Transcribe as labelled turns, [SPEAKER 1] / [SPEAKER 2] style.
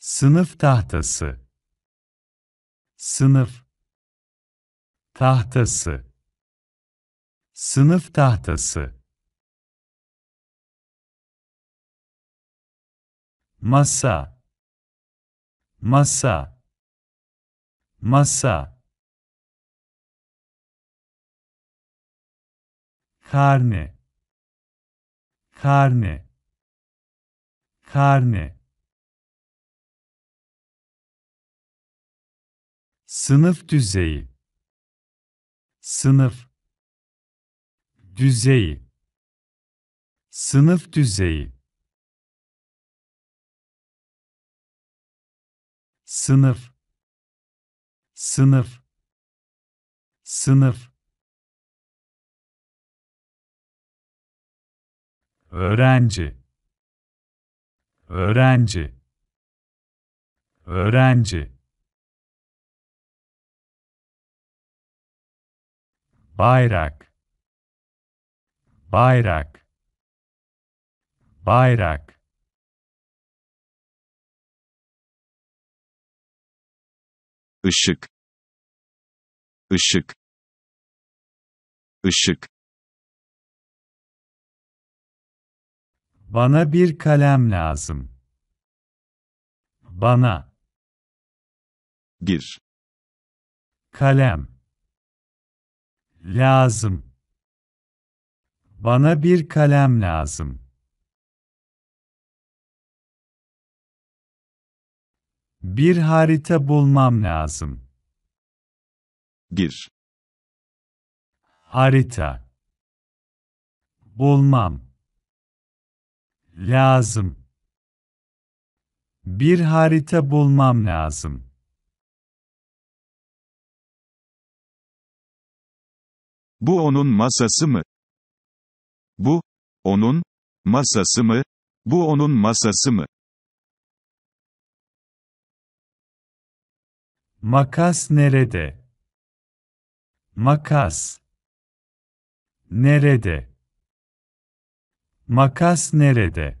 [SPEAKER 1] Sınıf tahtası Sınıf tahtası Sınıf tahtası Masa Masa Masa Karne Karne Karne Sınıf düzeyi Sınıf Düzeyi Sınıf düzeyi Sınıf Sınıf Sınıf Öğrenci Öğrenci Öğrenci bayrak bayrak bayrak ışık ışık ışık Bana bir kalem lazım. Bana. Gir. Kalem lazım. Bana bir kalem lazım. Bir harita bulmam lazım. Gir. Harita. Bulmam. Lazım. Bir harita bulmam lazım. Bu onun masası mı? Bu onun masası mı? Bu onun masası mı? Makas nerede? Makas nerede? Makas nerede?